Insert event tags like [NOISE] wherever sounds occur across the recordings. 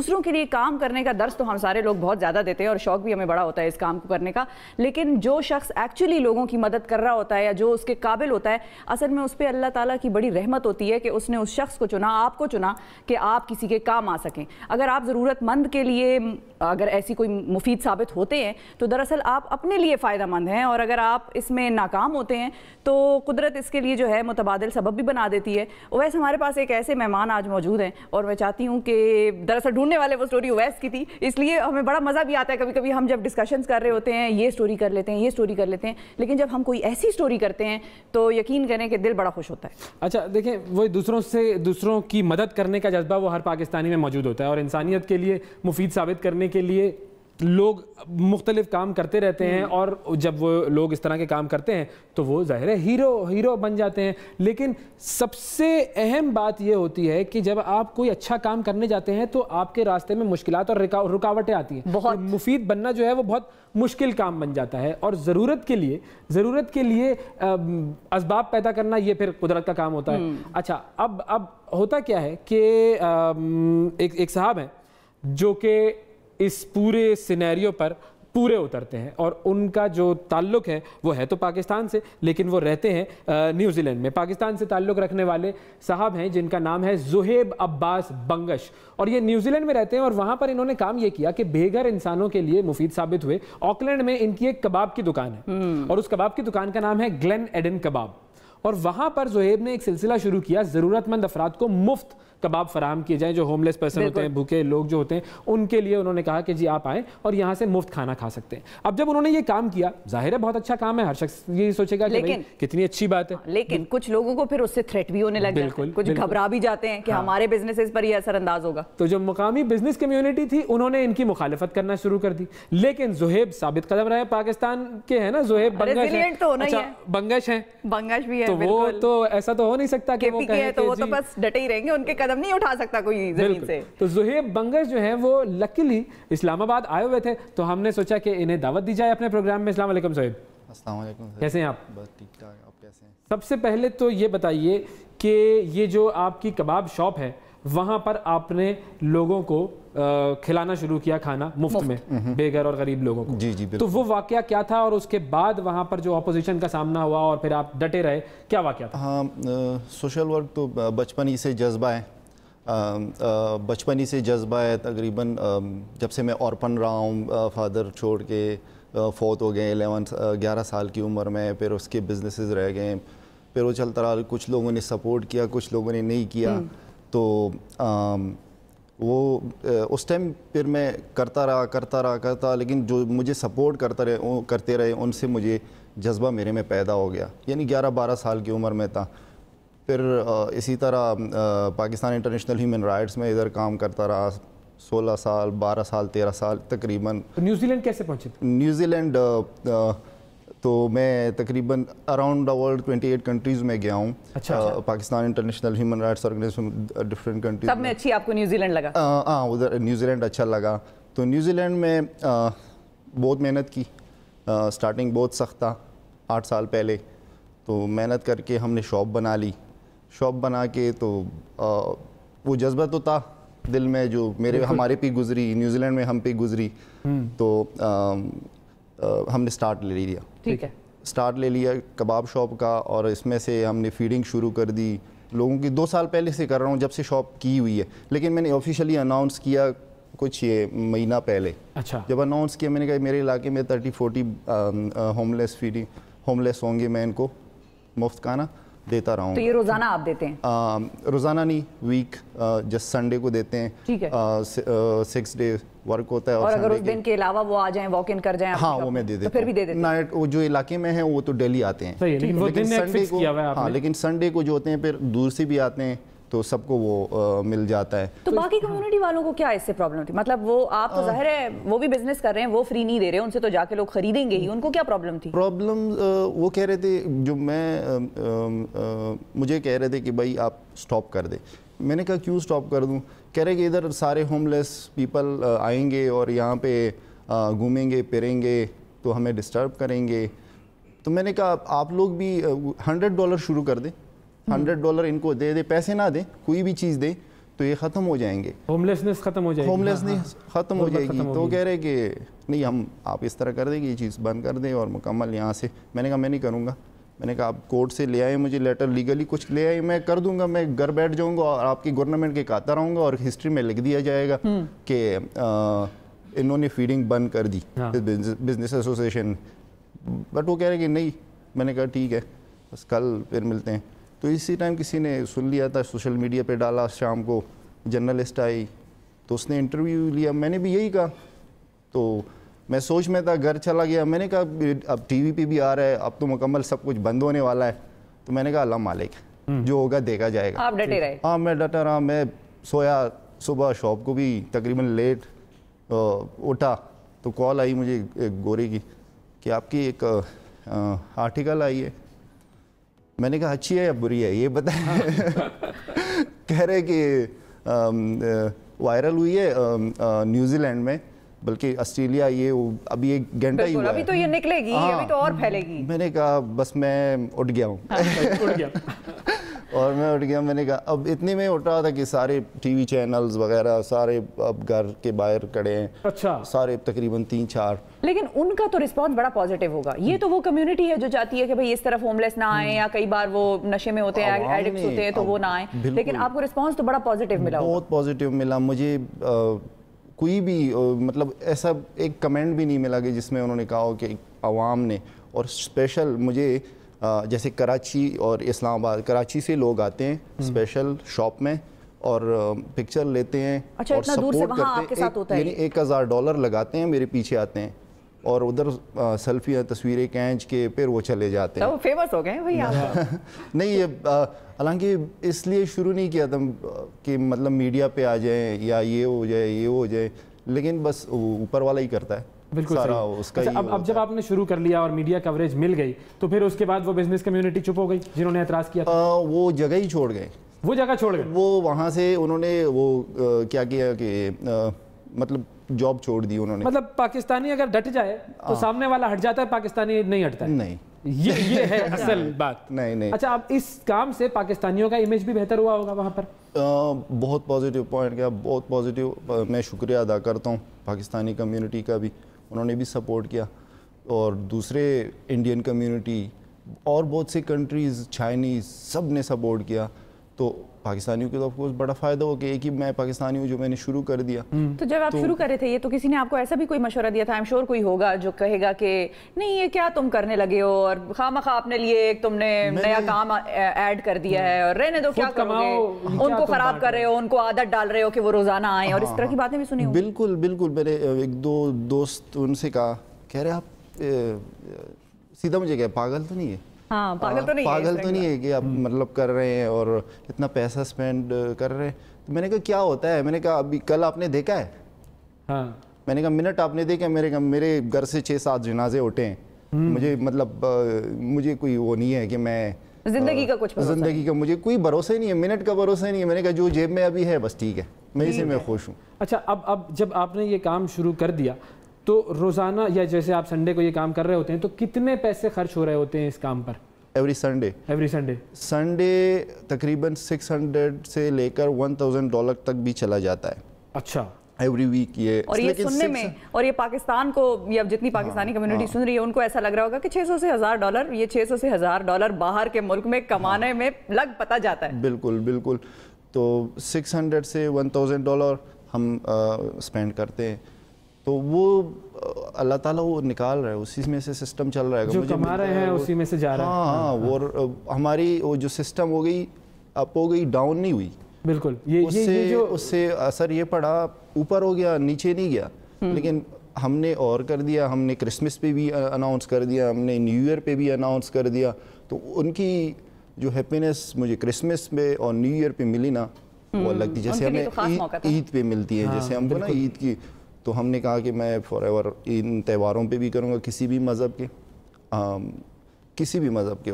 दूसरों के लिए काम करने का दर्ज तो हम सारे लोग बहुत ज़्यादा देते हैं और शौक भी हमें बड़ा होता है इस काम को करने का लेकिन जो शख्स एक्चुअली लोगों की मदद कर रहा होता है या जो उसके काबिल होता है असल में उस पर अल्लाह ताली की बड़ी रहमत होती है कि उसने उस शख्स को चुना आपको चुना कि आप किसी के काम आ सकें अगर आप ज़रूरतमंद के लिए अगर ऐसी कोई मुफीद साबित होते हैं तो दरअसल आप अपने लिए फ़ायदा हैं और अगर आप इसमें नाकाम होते हैं तो कुदरत इसके लिए जो है मुतबादल सबब भी बना देती है वैसे हमारे पास एक ऐसे मेहमान आज मौजूद हैं और मैं चाहती हूँ कि दरअसल ढूंढ सुनने वाले वो स्टोरी वेस्ट की थी इसलिए हमें बड़ा मज़ा भी आता है कभी कभी हम जब डिस्कशंस कर रहे होते हैं ये स्टोरी कर लेते हैं ये स्टोरी कर लेते हैं लेकिन जब हम कोई ऐसी स्टोरी करते हैं तो यकीन करें कि दिल बड़ा खुश होता है अच्छा देखें वही दूसरों से दूसरों की मदद करने का जज्बा वो हर पाकिस्तानी में मौजूद होता है और इंसानियत के लिए मुफीद साबित करने के लिए लोग मुख्तलिफ काम करते रहते हैं हम्म। और जब वो लोग इस तरह के काम करते हैं तो वो ज़ाहिर है हीरो हीरो बन जाते हैं लेकिन सबसे अहम बात यह होती है कि जब आप कोई अच्छा काम करने जाते हैं तो आपके रास्ते में मुश्किल और रुकावटें आती हैं बहुत तो मुफीद बनना जो है वो बहुत मुश्किल काम बन जाता है और ज़रूरत के लिए ज़रूरत के लिए इसबाब पैदा करना ये फिर कुदरत का काम होता है हम्म। अच्छा अब अब होता क्या है कि एक साहब हैं जो कि इस पूरे सिनेरियो पर पूरे उतरते हैं और उनका जो ताल्लुक है वो है तो पाकिस्तान से लेकिन वो रहते हैं न्यूजीलैंड में पाकिस्तान से ताल्लुक रखने वाले साहब हैं जिनका नाम है जुहेब अब्बास बंगश और ये न्यूजीलैंड में रहते हैं और वहाँ पर इन्होंने काम ये किया कि बेघर इंसानों के लिए मुफीद साबित हुए ऑकलैंड में इनकी एक कबाब की दुकान है हम्म। और उस कबाब की दुकान का नाम है ग्लैन एडन कबाब और वहां पर जोहेब ने एक सिलसिला शुरू किया ज़रूरतमंद अफराद को मुफ्त कबाब फराम किए जाएँ जो होमलेस पर्सन होते हैं भूखे लोग जो होते हैं उनके लिए उन्होंने कहा कि जी आप आएँ और यहाँ से मुफ्त खाना खा सकते हैं अब जब उन्होंने ये काम किया जाहिर है बहुत अच्छा काम है हर शख्स ये सोचेगा लेकिन कितनी अच्छी बात है हाँ, लेकिन कुछ लोगों को फिर उससे थ्रेट भी होने लगे बिल्कुल कुछ घबरा भी जाते हैं कि हाँ। हमारे बिजनेस पर असर असरअंदाज होगा तो जो मुकामी बिजनेस कम्युनिटी थी उन्होंने इनकी मुखालफत करना शुरू कर दी लेकिन जोहेब साबित कदम रहे पाकिस्तान के है ना जोहेब हाँ, बंगश तो अच्छा, है बंगश भी है तो वो तो ऐसा तो हो नहीं सकता कि वो कहे तो वो तो बस डटे ही रहेंगे उनके कदम नहीं उठा सकता कोई जमीन से तो जुहेब बंगस जो है वो लकीली इस्लामाबाद आए हुए थे तो हमने सोचा कि इन्हें दावत दी जाए अपने प्रोग्राम में इस्लाम जुहेब कैसे हैं आप बस ठीक ठाक आप कैसे हैं सबसे पहले तो ये बताइए कि ये जो आपकी कबाब शॉप है वहाँ पर आपने लोगों को खिलाना शुरू किया खाना मुफ्त में बेघर और गरीब लोगों को जी जी तो वो वाक्य क्या था और उसके बाद वहाँ पर जो अपोजिशन का सामना हुआ और फिर आप डटे रहे क्या वाक्य था हाँ सोशल वर्क तो बचपन ही से जज्बा है बचपन ही से जज्बा है तकरीबन जब से मैं औरपन रहा हूँ फादर छोड़ के फोत हो गए एलेवन ग्यारह साल की उम्र में फिर उसके बिज़नेस रह गए फिर वो चलता रहा कुछ लोगों ने सपोर्ट किया कुछ लोगों ने नहीं किया हम्म। तो वो उस टाइम फिर मैं करता रहा करता रहा करता लेकिन जो मुझे सपोर्ट करता रहे करते रहे उनसे मुझे जज्बा मेरे में पैदा हो गया यानी 11-12 साल की उम्र में था फिर इसी तरह पाकिस्तान इंटरनेशनल ह्यूमन राइट्स में इधर काम करता रहा 16 साल 12 साल 13 साल तकरीबन तो न्यूजीलैंड कैसे पहुँचे न्यूजीलैंड तो मैं तकरीबन अराउंड द वर्ल्ड 28 कंट्रीज़ में गया हूँ अच्छा, अच्छा। Pakistan international human rights organization different countries में अच्छी आपको न्यूजीलैंड लगा हाँ उधर न्यूजीलैंड अच्छा लगा तो न्यूजीलैंड में आ, बहुत मेहनत की आ, स्टार्टिंग बहुत सख्त था आठ साल पहले तो मेहनत करके हमने शॉप बना ली शॉप बना के तो आ, वो जज्बा तो था दिल में जो मेरे हमारे पे गुजरी न्यूजीलैंड में हम पे गुजरी हम्म। तो हमने स्टार्ट ले लिया ठीक है स्टार्ट ले लिया कबाब शॉप का और इसमें से हमने फीडिंग शुरू कर दी लोगों की दो साल पहले से कर रहा हूँ जब से शॉप की हुई है लेकिन मैंने ऑफिशियली अनाउंस किया कुछ ये महीना पहले अच्छा जब अनाउंस किया मैंने कहा मेरे इलाके में thirty forty homeless feeding homeless होंगे मैं इनको मुफ्त खाना देता रहा हूँ तो ये रोज़ाना आप देते हैं रोज़ाना नहीं वीक जस्ट संडे को देते हैं ठीक है सिक्स डे वर्क होता है और, और अगर उस दिन के अलावा वो आ जाएं वॉक इन कर जाएं हाँ वो मैं दे देता तो फिर भी दे देते नाइट वो जो इलाके में तो है वो तो डेली आते हैं लेकिन संडे को हाँ लेकिन संडे को जो होते हैं फिर दूर से भी आते हैं तो सबको वो आ, मिल जाता है तो, तो बाकी कम्युनिटी वालों को क्या इससे प्रॉब्लम थी मतलब वो आप तो जाहिर है वो भी बिजनेस कर रहे हैं वो फ्री नहीं दे रहे उनसे तो जाके लोग खरीदेंगे ही उनको क्या प्रॉब्लम थी प्रॉब्लम वो कह रहे थे जो मैं मुझे कह रहे थे कि भाई आप स्टॉप कर दे मैंने कहा क्यों स्टॉप कर दूँ कह रहे कि इधर सारे होमलेस पीपल आएंगे और यहाँ पे घूमेंगे फिरेंगे तो हमें डिस्टर्ब करेंगे तो मैंने कहा आप लोग भी हंड्रेड डॉलर शुरू कर दें हंड्रेड डॉलर इनको दे दे पैसे ना दे कोई भी चीज़ दे तो ये ख़त्म हो जाएंगे होमलेसनेस ख़त्म हो जाएगी होमलेसनेस हाँ, हाँ। ख़त्म हो जाएगी तो कह रहे कि नहीं हम आप इस तरह कर देंगे ये चीज़ बंद कर दें और मुकम्मल यहाँ से मैंने कहा मैं नहीं करूँगा मैंने कहा आप कोर्ट से ले आए मुझे लेटर लीगली कुछ ले आए मैं कर दूंगा मैं घर बैठ जाऊंगा और आपकी गवर्नमेंट के कहता रहूंगा और हिस्ट्री में लिख दिया जाएगा हम्म। कि इन्होंने फीडिंग बंद कर दी हाँ। बिजनेस एसोसिएशन बट वो कह रहे कि नहीं मैंने कहा ठीक है बस कल फिर मिलते हैं तो इसी टाइम किसी ने सुन लिया था सोशल मीडिया पे डाला शाम को जर्नलिस्ट आई तो उसने इंटरव्यू लिया मैंने भी यही कहा तो मैं सोच में था घर चला गया मैंने कहा अब टीवी पे भी आ रहा है अब तो मुकम्मल सब कुछ बंद होने वाला है तो मैंने कहा अल्लाह मालिक हम्म। जो होगा देखा जाएगा आप डटे रहे हाँ मैं डटा रहा मैं सोया सुबह शॉप को भी तकरीबन लेट उठा तो कॉल आई मुझे गोरे की कि आपकी एक आर्टिकल आई है मैंने कहा अच्छी है या बुरी है ये बताए [LAUGHS] कह रहे कि वायरल हुई है न्यूजीलैंड में बल्कि ऑस्ट्रेलिया ये अभी एक घंटा ही हुआ अभी तो ये निकलेगी अभी तो और हाँ। फैलेगी मैंने कहा बस मैं उठ गया हूँ हाँ, उठ गया [LAUGHS] और मैं उठ गया मैंने कहा अब इतने में उठ रहा था कि सारे टीवी चैनल्स वगैरह सारे अब घर के बाहर खड़े हैं अच्छा सारे तकरीबन तीन चार लेकिन उनका तो रिस्पांस बड़ा पॉजिटिव होगा ये तो वो कम्युनिटी है जो चाहती है कि भाई इस तरफ होमलेस ना आए या कई बार वो नशे में होते हैं एडिक्ट होते हैं तो वो ना आए लेकिन आपको रिस्पॉन्स तो बड़ा पॉजिटिव मिला बहुत पॉजिटिव मिला मुझे कोई भी मतलब ऐसा एक कमेंट भी नहीं मिला कि जिसमें उन्होंने कहा हो कि आवाम ने और स्पेशल मुझे जैसे कराची और इस्लामाबाद कराची से लोग आते हैं स्पेशल हम्म। शॉप में और पिक्चर लेते हैं अच्छा, और सपोर्ट करते हैं एक हज़ार डॉलर लगाते हैं मेरे पीछे आते हैं और उधर सेल्फियाँ तस्वीरें कैंच के फिर वो चले जाते हैं तो फेमस हो गए भैया [LAUGHS] नहीं ये हालांकि इसलिए शुरू नहीं किया था कि मतलब मीडिया पे आ जाए या ये हो जाए ये हो जाए लेकिन बस ऊपर वाला ही करता है बिल्कुल सारा सही। उसका अच्छा, अब अब जब आपने शुरू कर लिया और मीडिया कवरेज मिल गई तो फिर उसके बाद वो बिजनेस कम्युनिटी चुप हो गई जिन्होंने एतराज़ किया आ, वो जगह ही छोड़ गए वो जगह छोड़ गए वो वहाँ से उन्होंने वो आ, क्या किया कि मतलब जॉब छोड़ दी उन्होंने मतलब पाकिस्तानी अगर डट जाए तो हाँ। सामने वाला हट जाता है पाकिस्तानी नहीं हटता नहीं ये ये है [LAUGHS] असल बात नहीं नहीं अच्छा अब इस काम से पाकिस्तानियों का इमेज भी बेहतर हुआ होगा वहाँ पर आ, बहुत पॉजिटिव पॉइंट क्या बहुत पॉजिटिव मैं शुक्रिया अदा करता हूँ पाकिस्तानी कम्युनिटी का भी उन्होंने भी सपोर्ट किया और दूसरे इंडियन कम्युनिटी और बहुत सी कंट्रीज़ चाइनीज़ सब ने सपोर्ट किया तो पाकिस्तानियों के तो ऑफकोर्स बड़ा फ़ायदा हो कि एक ही मैं पाकिस्तानी हूँ जो मैंने शुरू कर दिया हम्म। तो जब आप तो, शुरू कर रहे थे ये तो किसी ने आपको ऐसा भी कोई मशवरा दिया था आई एम श्योर कोई होगा जो कहेगा कि नहीं ये क्या तुम करने लगे हो और खाम खा आपने लिए एक तुमने नया काम ऐड कर दिया है और रहने दो क्या करोगे उनको ख़राब कर रहे हो उनको आदत डाल रहे हो कि वो रोज़ाना आए और इस हाँ, तरह हाँ, की हाँ। बातें भी सुनी बिल्कुल बिल्कुल मेरे एक दो दोस्त उनसे कहा कह रहे आप सीधा मुझे क्या पागल तो नहीं है हाँ, हाँ पागल तो नहीं पागल तो नहीं है कि आप हम्म। मतलब कर रहे हैं और इतना पैसा स्पेंड कर रहे हैं तो मैंने कहा क्या होता है मैंने कहा अभी कल आपने देखा है हाँ मैंने कहा मिनट आपने देखा मेरे कहा मेरे घर से छः सात जनाजे उठे हैं हम्म। मुझे मतलब मुझे कोई वो नहीं है कि मैं जिंदगी का कुछ जिंदगी का मुझे कोई भरोसा नहीं है मिनट का भरोसा नहीं है मैंने कहा जो जेब में अभी है बस ठीक है मैं इसे मैं खुश हूँ अच्छा अब अब जब आपने ये काम शुरू कर दिया तो रोज़ाना या जैसे आप संडे को ये काम कर रहे होते हैं तो कितने पैसे खर्च हो रहे होते हैं इस काम पर every Sunday every Sunday Sunday तकरीबन 600 से लेकर 1000 डॉलर तक भी चला जाता है अच्छा एवरी वीक ये और ये सुनने में और ये पाकिस्तान को या जितनी हाँ, पाकिस्तानी हाँ, कम्युनिटी हाँ, सुन रही है उनको ऐसा लग रहा होगा कि 600 से हज़ार डॉलर ये 600 से हज़ार डॉलर बाहर के मुल्क में कमाने हाँ, में लग पता जाता है बिल्कुल बिल्कुल तो 600 से 1000 डॉलर हम स्पेंड करते हैं तो वो अल्लाह ताला वो निकाल रहा है उसी में से सिस्टम चल रहा है जो कमा रहे हैं उसी में से जा रहा है हाँ, हाँ वो हाँ। हमारी वो जो सिस्टम हो गई अप हो गई डाउन नहीं हुई बिल्कुल ये उससे ये, ये जो उससे असर ये पड़ा ऊपर हो गया नीचे नहीं गया हम्म। लेकिन हमने और कर दिया हमने क्रिसमस पे भी अनाउंस कर दिया हमने न्यू ईयर पे भी अनाउंस कर दिया तो उनकी जो हैप्पीनेस मुझे क्रिसमस पे और न्यू ईयर पे मिली ना वो हम्म। अलग थी जैसे हमें तो ईद पे मिलती है जैसे हाँ, हमको ना ईद की तो हमने कहा कि मैं फॉर एवर इन त्यौहारों पे भी करूँगा किसी भी मज़हब के आम, किसी भी मज़हब के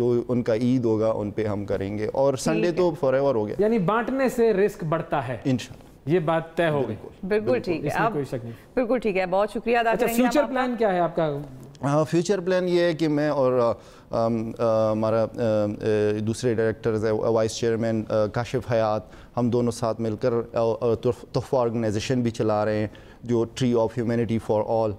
जो उनका ईद होगा उन पे हम करेंगे और संडे तो फॉर एवर हो गया यानी बांटने से रिस्क बढ़ता है इनशाला ये बात तय हो गई बिल्कुल ठीक है आप बिल्कुल ठीक है बहुत शुक्रिया अच्छा फ्यूचर प्लान क्या है आपका हाँ फ्यूचर प्लान ये है कि मैं और हमारा दूसरे डायरेक्टर्स है वाइस चेयरमैन काशिफ हयात हम दोनों साथ मिलकर तोहफा ऑर्गेनाइजेशन भी चला रहे हैं जो tree of humanity for all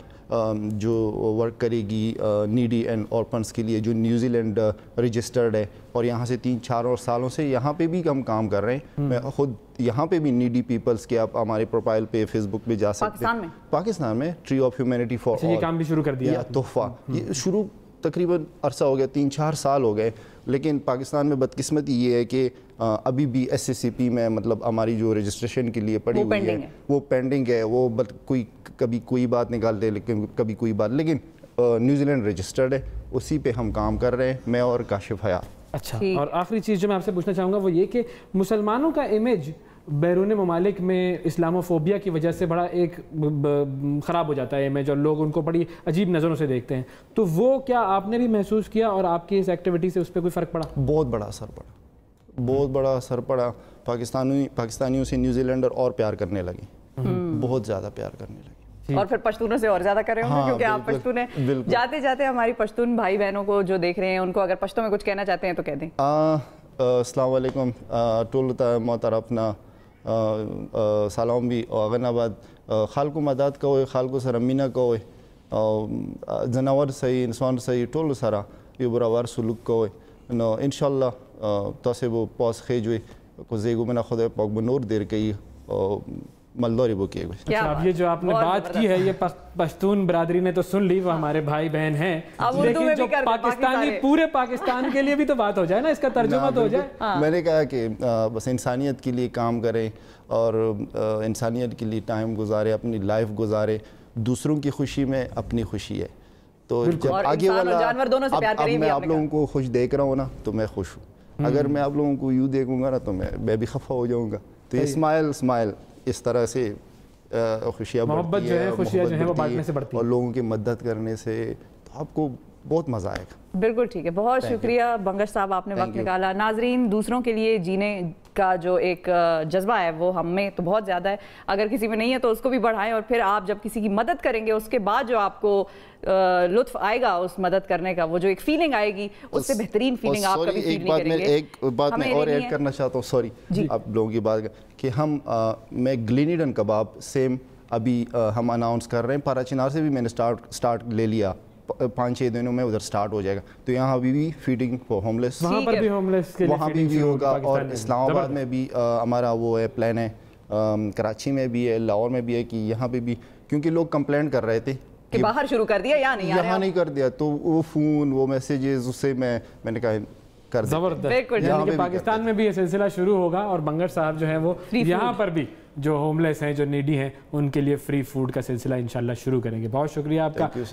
जो वर्क करेगी नीडी एंड ऑर्पन्स के लिए जो न्यूजीलैंड रजिस्टर्ड uh, है और यहाँ से तीन चार और सालों से यहाँ पे भी हम काम कर रहे हैं हम्म। मैं खुद यहाँ पे भी नीडी पीपल्स के आप हमारे प्रोफाइल पे फेसबुक पे जा सकते हैं पाकिस्तान में पाकिस्तान में ट्री ऑफ ह्यूमैनिटी फॉर ये काम भी शुरू कर दिया तोहफा ये हम्म। शुरू तकरीबन अरसा हो गया तीन चार साल हो गए लेकिन पाकिस्तान में बदकिस्मती ये है कि अभी भी एस एस सी पी में मतलब हमारी जो रजिस्ट्रेशन के लिए पड़ी हुई है, है वो पेंडिंग है वो बद, कोई कभी कोई बात निकालते लेकिन कभी कोई बात लेकिन न्यूजीलैंड रजिस्टर्ड है उसी पे हम काम कर रहे हैं मैं और काशिफ हया अच्छा और आखिरी चीज़ जो मैं आपसे पूछना चाहूँगा वो ये कि मुसलमानों का इमेज बैरून ममालिक में इस्लामोफोबिया की वजह से बड़ा एक ख़राब हो जाता है इमेज और लोग उनको बड़ी अजीब नज़रों से देखते हैं तो वो क्या आपने भी महसूस किया और आपकी इस एक्टिविटी से उस पर कोई फ़र्क पड़ा बहुत बड़ा असर पड़ा बहुत बड़ा असर पड़ा पाकिस्तानी पाकिस्तानियों से न्यूजीलैंड और प्यार करने लगे हम्म। बहुत ज़्यादा प्यार करने लगे और फिर पश्तूनों से और ज्यादा कर रहे होंगे हाँ, क्योंकि आप पश्तून हैं जाते जाते हमारी पश्तून भाई बहनों को जो देख रहे हैं उनको अगर पश्तों में कुछ कहना चाहते हैं तो कह दें असलम टुल मोहतर अपना سلام وي او هغه نه بعد خلکو مدد کوي خلکو سره مینا کوي او جناور صحیح انسان صحیح ټول سره یو برابر سلوک کوي نو ان شاء الله تاسو به پاس خېجوي کو زیګو منه خدای پاک به نور دیر کوي او मल्लो बुक किए अच्छा, आप ये जो आपने बात की है ये पश्तून बरादरी ने तो सुन ली वो हाँ। हमारे भाई बहन हैं लेकिन जो पाकिस्तानी पूरे पाकिस्तान के लिए भी तो बात हो जाए ना इसका तर्जुमा तो हो जाए हाँ। मैंने कहा कि बस इंसानियत के लिए काम करें और इंसानियत के लिए टाइम गुजारे अपनी लाइफ गुजारे दूसरों की खुशी में अपनी खुशी है तो जब आगे वाला जानवर दोनों से प्यार करें तो हम्म। मैं आप लोगों को खुश देख रहा हूँ ना तो मैं खुश हूँ अगर मैं आप लोगों को यूँ देखूंगा ना तो मैं मैं भी खफा हो जाऊंगा तो ये स्माइल स्माइल इस तरह से खुशियाँ मोहब्बत जो है खुशियाँ जो है वो बांटने से बढ़ती और लोगों की मदद करने से तो आपको बहुत मज़ा आएगा बिल्कुल ठीक है बहुत शुक्रिया बंगश साहब आपने वक्त निकाला नाजरीन दूसरों के लिए जीने का जो एक जज्बा है वो हम में तो बहुत ज़्यादा है अगर किसी में नहीं है तो उसको भी बढ़ाएं और फिर आप जब किसी की मदद करेंगे उसके बाद जो आपको लुत्फ आएगा उस मदद करने का वो जो एक फीलिंग आएगी उससे बेहतरीन फीलिंग आप कभी एक बात एक बात और ऐड करना चाहता हूँ सॉरी आप लोगों की बात कि हम मैं ग्लिनीडन कबाब सेम अभी हम अनाउंस कर रहे हैं पाराचिनार से भी मैंने स्टार्ट स्टार्ट ले लिया पाँच छः दिनों में उधर स्टार्ट हो जाएगा तो यहाँ अभी भी फीडिंग फॉर होमलेस वहाँ पर भी होमलेस के वहाँ भी, भी होगा और इस्लामाबाद में भी हमारा वो है प्लान है कराची में भी है लाहौर में भी है कि यहाँ पे भी क्योंकि लोग कंप्लेंट कर रहे थे कि बाहर शुरू कर दिया या नहीं यहाँ नहीं कर दिया तो वो फ़ोन वो मैसेजेस उससे मैं मैंने कहा कर जबरदस्त पाकिस्तान में भी ये सिलसिला शुरू होगा और बंगर साहब जो है वो यहाँ पर भी जो होमलेस हैं जो नीडी हैं उनके लिए फ्री फूड का सिलसिला इंशाल्लाह शुरू करेंगे बहुत शुक्रिया आपका